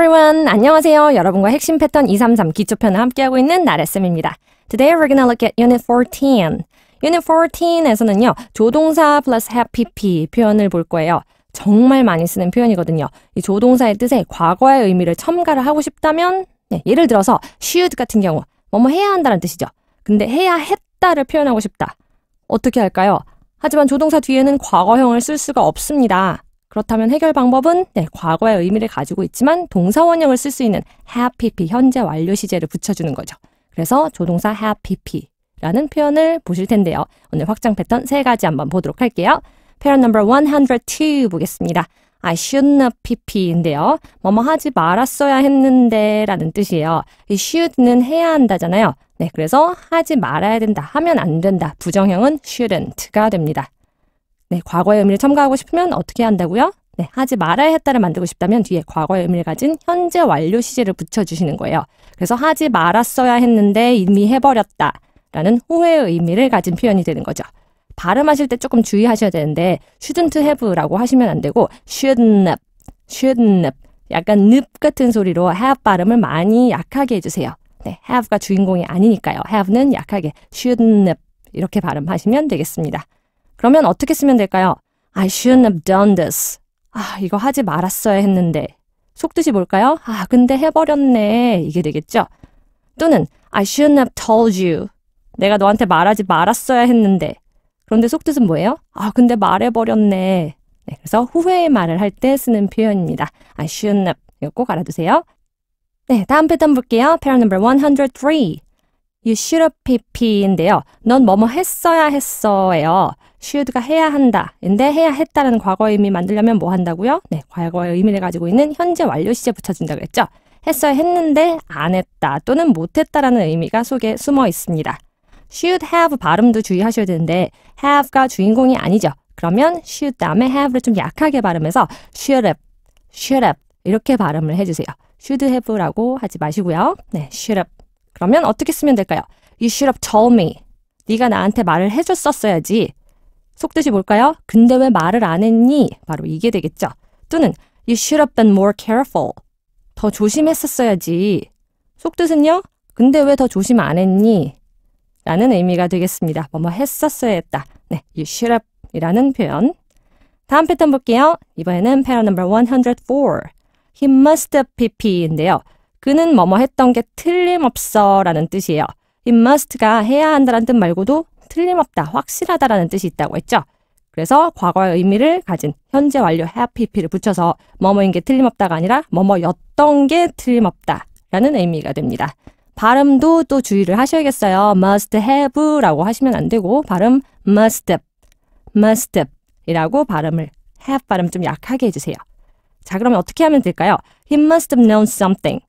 everyone. 안녕하세요. 여러분과 핵심 패턴 233 기초편을 함께하고 있는 나래쌤입니다. Today we're gonna look at Unit 14. Unit 14에서는요. 조동사 플러스 happy 표현을 볼 거예요. 정말 많이 쓰는 표현이거든요. 이 조동사의 뜻에 과거의 의미를 첨가를 하고 싶다면 네, 예를 들어서 should 같은 경우 뭐뭐 해야 한다는 뜻이죠. 근데 해야 했다를 표현하고 싶다. 어떻게 할까요? 하지만 조동사 뒤에는 과거형을 쓸 수가 없습니다. 그렇다면 해결 방법은 네, 과거의 의미를 가지고 있지만 동사 원형을 쓸 수 있는 have pp 현재 완료 시제를 붙여주는 거죠. 그래서 조동사 have pp라는 표현을 보실 텐데요. 오늘 확장 패턴 세 가지 한번 보도록 할게요. 패턴 넘버 102 보겠습니다. I shouldn't pp인데요. 뭐뭐 하지 말았어야 했는데 라는 뜻이에요. 이 should는 해야 한다잖아요. 네, 그래서 하지 말아야 된다, 하면 안 된다. 부정형은 shouldn't가 됩니다. 네, 과거의 의미를 첨가하고 싶으면 어떻게 한다고요? 네, 하지 말아야 했다를 만들고 싶다면 뒤에 과거의 의미를 가진 현재 완료 시제를 붙여주시는 거예요. 그래서 하지 말았어야 했는데 이미 해버렸다. 라는 후회의 의미를 가진 표현이 되는 거죠. 발음하실 때 조금 주의하셔야 되는데 shouldn't have라고 하시면 안 되고 shouldn't shouldn't 약간 늪 같은 소리로 have 발음을 많이 약하게 해주세요. 네, have가 주인공이 아니니까요. have는 약하게 shouldn't 이렇게 발음하시면 되겠습니다. 그러면 어떻게 쓰면 될까요? I shouldn't have done this. 아, 이거 하지 말았어야 했는데. 속뜻이 뭘까요? 아, 근데 해버렸네. 이게 되겠죠? 또는 I shouldn't have told you. 내가 너한테 말하지 말았어야 했는데. 그런데 속뜻은 뭐예요? 아, 근데 말해버렸네. 네, 그래서 후회의 말을 할 때 쓰는 표현입니다. I shouldn't have. 이거 꼭 알아두세요. 네, 다음 패턴 볼게요. 패턴 넘버 103. You should have pp인데요. 넌 뭐뭐 했어야 했어예요. should가 해야 한다. 근데 해야 했다라는 과거의 의미 만들려면 뭐 한다고요? 네, 과거의 의미를 가지고 있는 현재 완료 시제 붙여준다 그랬죠? 했어야 했는데 안 했다 또는 못 했다라는 의미가 속에 숨어 있습니다. should have 발음도 주의하셔야 되는데 have가 주인공이 아니죠. 그러면 should 다음에 have를 좀 약하게 발음해서 should have, should have 이렇게 발음을 해주세요. should have라고 하지 마시고요. 네, should have. 그러면 어떻게 쓰면 될까요? You should have told me. 네가 나한테 말을 해줬었어야지. 속뜻이 뭘까요? 근데 왜 말을 안 했니? 바로 이게 되겠죠. 또는 You should have been more careful. 더 조심했었어야지. 속뜻은요? 근데 왜 더 조심 안 했니? 라는 의미가 되겠습니다. 뭐뭐 뭐 했었어야 했다. 네, you should have 이라는 표현. 다음 패턴 볼게요. 이번에는 패턴 넘버 104. He must have pp인데요. 그는 뭐뭐 뭐 했던 게 틀림없어 라는 뜻이에요. He must가 해야 한다는 뜻 말고도 틀림없다, 확실하다라는 뜻이 있다고 했죠. 그래서 과거의 의미를 가진 현재 완료 happy를 붙여서 뭐뭐인 게 틀림없다가 아니라 뭐뭐였던 게 틀림없다라는 의미가 됩니다. 발음도 또 주의를 하셔야겠어요. must have라고 하시면 안 되고 발음 must, must 이라고 발음을 have 발음 좀 약하게 해주세요. 자 그러면 어떻게 하면 될까요? He must have known something.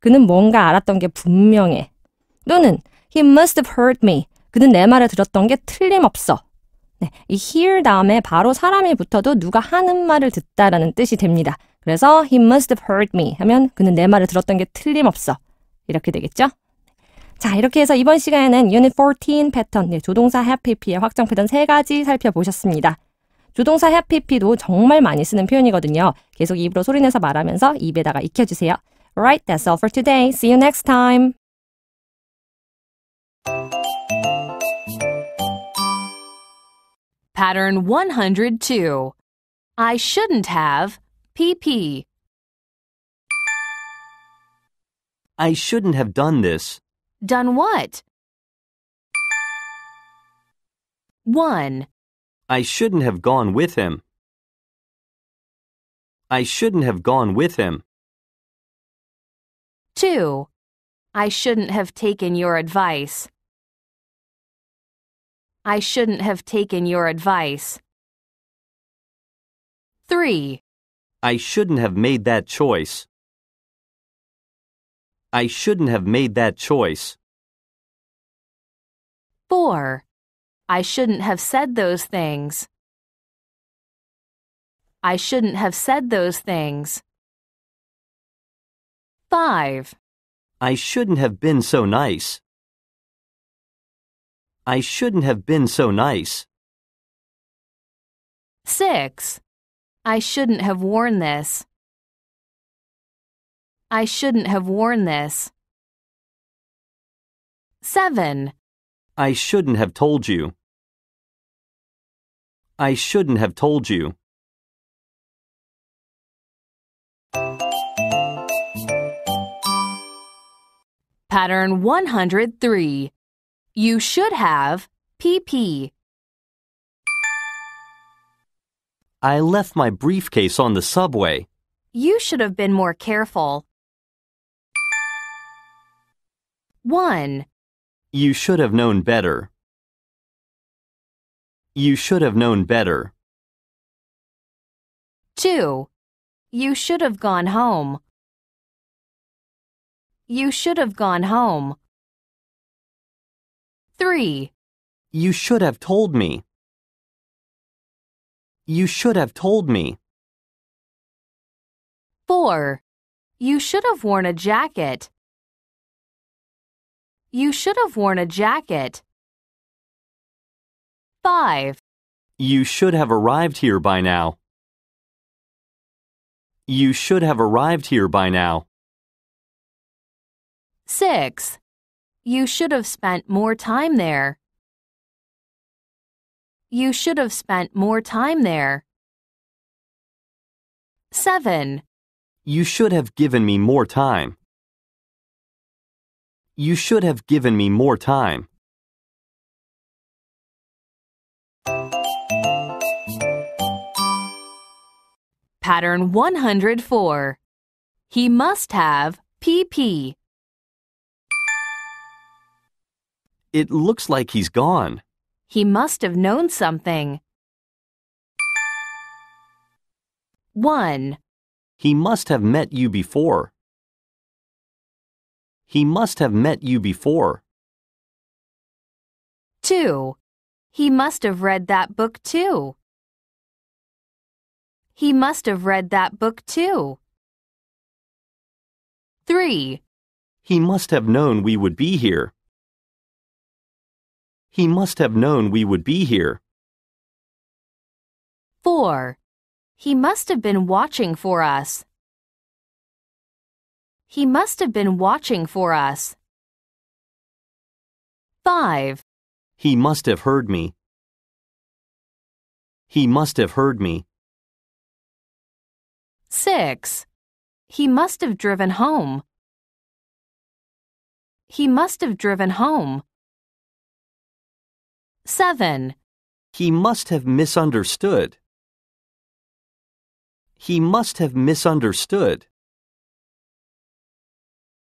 그는 뭔가 알았던 게 분명해. 또는 He must have heard me. 그는 내 말을 들었던 게 틀림없어. 네, 이 hear 다음에 바로 사람이 붙어도 누가 하는 말을 듣다라는 뜻이 됩니다. 그래서 he must have heard me 하면 그는 내 말을 들었던 게 틀림없어. 이렇게 되겠죠? 네. 자, 이렇게 해서 이번 시간에는 유닛 14 패턴, 네, 조동사 h a p p 의 확장 패턴 세 가지 살펴보셨습니다. 조동사 h a p p 도 정말 많이 쓰는 표현이거든요. 계속 입으로 소리내서 말하면서 입에다가 익혀주세요. Right, that's all for today. See you next time. Pattern 102. I shouldn't have PP. I shouldn't have done this. Done what? 1. I shouldn't have gone with him. I shouldn't have gone with him. 2. I shouldn't have taken your advice. I shouldn't have taken your advice. 3. I shouldn't have made that choice. I shouldn't have made that choice. 4. I shouldn't have said those things. I shouldn't have said those things. 5. I shouldn't have been so nice. I shouldn't have been so nice. 6. I shouldn't have worn this. I shouldn't have worn this. 7. I shouldn't have told you. I shouldn't have told you. Pattern 103. You should have PP. I left my briefcase on the subway. You should have been more careful. 1. You should have known better. You should have known better. 2. You should have gone home. You should have gone home. 3. You should have told me. You should have told me. 4. You should have worn a jacket. You should have worn a jacket. 5. You should have arrived here by now. You should have arrived here by now. 6. You should have spent more time there. You should have spent more time there. 7. You should have given me more time. You should have given me more time. Pattern 104. He must have PP. It looks like he's gone. He must have known something. 1. He must have met you before. He must have met you before. 2. He must have read that book too. He must have read that book too. 3. He must have known we would be here. He must have known we would be here. 4. He must have been watching for us. He must have been watching for us. 5. He must have heard me. He must have heard me. 6. He must have driven home. He must have driven home. 7. He must have misunderstood. He must have misunderstood.